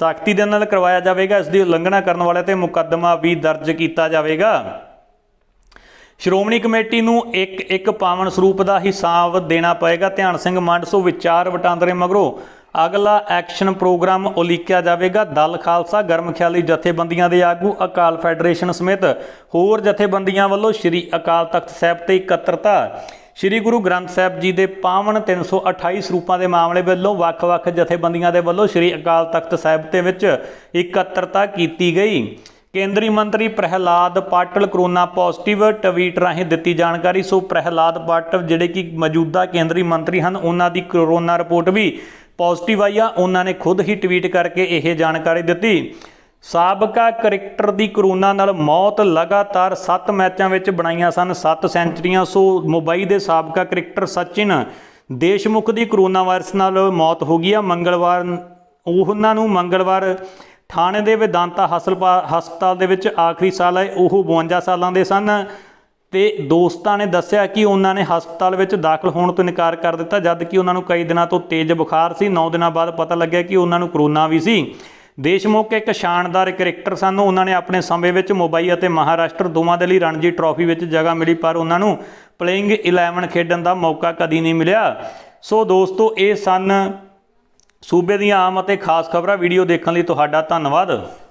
Speaker 1: ਸਖਤੀ ਦੇ ਨਾਲ ਕਰਵਾਇਆ ਜਾਵੇਗਾ ਇਸ ਦੀ ਉਲੰਘਣਾ ਕਰਨ ਵਾਲੇ ਤੇ ਮੁਕੱਦਮਾ ਵੀ ਦਰਜ ਕੀਤਾ ਜਾਵੇਗਾ ਸ਼੍ਰੋਮਣੀ ਕਮੇਟੀ ਨੂੰ ਇੱਕ ਇੱਕ ਪਾਵਨ ਸਰੂਪ ਦਾ ਹਿਸਾਬ ਦੇਣਾ ਪਏਗਾ ਧਿਆਨ ਸਿੰਘ ਮੰਡਸੋ ਵਿਚਾਰ ਵਟਾਂਦਰੇ ਮਗਰੋਂ ਅਗਲਾ ਐਕਸ਼ਨ ਪ੍ਰੋਗਰਾਮ ਉਲੀਕਿਆ ਜਾਵੇਗਾ ਦਲ ਖਾਲਸਾ ਗਰਮ ਖਿਆਲੀ ਜਥੇਬੰਦੀਆਂ ਦੇ ਆਗੂ ਅਕਾਲ ਫੈਡਰੇਸ਼ਨ ਸਮੇਤ ਹੋਰ ਜਥੇਬੰਦੀਆਂ ਵੱਲੋਂ ਸ੍ਰੀ ਅਕਾਲ ਤਖਤ ਸਾਹਿਬ ਤੇ ਇਕੱਤਰਤਾ ਸ੍ਰੀ ਗੁਰੂ ਗ੍ਰੰਥ ਸਾਹਿਬ ਜੀ ਦੇ ਪਾਵਨ 328 ਸਰੂਪਾਂ ਦੇ ਮਾਮਲੇ ਵੱਲੋਂ ਵੱਖ-ਵੱਖ ਜਥੇਬੰਦੀਆਂ ਦੇ ਵੱਲੋਂ ਸ੍ਰੀ ਅਕਾਲ ਤਖਤ ਸਾਹਿਬ ਤੇ ਵਿੱਚ ਇਕੱਤਰਤਾ ਕੀਤੀ ਗਈ ਕੇਂਦਰੀ ਮੰਤਰੀ Prahlad Patel corona positive tweet ਰਾਹੀਂ ਦਿੱਤੀ ਜਾਣਕਾਰੀ ਸੋ ਪ੍ਰਹਿਲਾਦ ਪਾਟਲ ਜਿਹੜੇ ਕਿ ਮੌਜੂਦਾ ਕੇਂਦਰੀ ਮੰਤਰੀ ਹਨ ਉਹਨਾਂ ਦੀ ਕਰੋਨਾ ਰਿਪੋਰਟ ਵੀ ਪੋਜ਼ਿਟਿਵ ਆਈ ਆ ਉਹਨਾਂ ਨੇ ਖੁਦ ਹੀ ਟਵੀਟ ਕਰਕੇ ਇਹ ਜਾਣਕਾਰੀ ਦਿੱਤੀ ਸਾਬਕਾ ਕ੍ਰਿਕਟਰ ਦੀ ਕਰੋਨਾ ਨਾਲ ਮੌਤ ਲਗਾਤਾਰ 7 ਮੈਚਾਂ ਵਿੱਚ ਬਣਾਈਆਂ ਸਨ 7 ਸੈਂਚਰੀਆਂ ਸੋ ਮੁੰਬਈ ਦੇ ਸਾਬਕਾ ਕ੍ਰਿਕਟਰ ਸਚਿਨ ਦੇਸ਼ਮੁਖ ਦੀ ਕਰੋਨਾ ਵਾਇਰਸ ਨਾਲ ਮੌਤ ਹੋ ਗਈ ਆ ਮੰਗਲਵਾਰ ਉਹਨਾਂ ਨੂੰ ਮੰਗਲਵਾਰ ਥਾਣੇ ਦੇ ਵਿਦਾਂਤਾ ਹਸਪਤਾਲ ਦੇ ਵਿੱਚ ਆਖਰੀ ਸਾਲ ਹੈ ਉਹ 52 ਸਾਲਾਂ ਦੇ ਸਨ ਤੇ ਦੋਸਤਾਂ ਨੇ ਦੱਸਿਆ ਕਿ ਉਹਨਾਂ ਨੇ ਹਸਪਤਾਲ ਵਿੱਚ ਦਾਖਲ ਹੋਣ ਤੋਂ ਇਨਕਾਰ ਕਰ ਦਿੱਤਾ ਜਦ ਕਿ ਉਹਨਾਂ ਨੂੰ ਕਈ ਦਿਨਾਂ ਤੋਂ ਤੇਜ਼ ਬੁਖਾਰ ਸੀ 9 ਦਿਨਾਂ ਬਾਅਦ ਪਤਾ ਲੱਗਿਆ ਕਿ ਉਹਨਾਂ ਨੂੰ ਕਰੋਨਾ ਵੀ ਸੀ ਦੇਸ਼ਮੁਖ ਇੱਕ ਸ਼ਾਨਦਾਰ ਕ੍ਰਿਕਟਰ ਸਨ ਉਹਨਾਂ ਨੇ ਆਪਣੇ ਸਮੇਂ ਵਿੱਚ ਮੁੰਬਈ ਅਤੇ ਮਹਾਰਾਸ਼ਟਰ ਦੋਵਾਂ ਦੇ ਲਈ ਰਣਜੀ ਟਰਾਫੀ ਵਿੱਚ ਜਗ੍ਹਾ ਮਿਲੀ ਪਰ ਉਹਨਾਂ ਨੂੰ ਪਲੇਇੰਗ 11 ਖੇਡਣ ਦਾ ਮੌਕਾ ਕਦੀ ਨਹੀਂ ਮਿਲਿਆ ਸੋ ਦੋਸਤੋ ਇਹ ਸਨ ਸੂਬੇ ਦੀਆਂ ਆਮ ਅਤੇ ਖਾਸ ਖਬਰਾਂ ਵੀਡੀਓ ਦੇਖਣ ਲਈ ਤੁਹਾਡਾ ਧੰਨਵਾਦ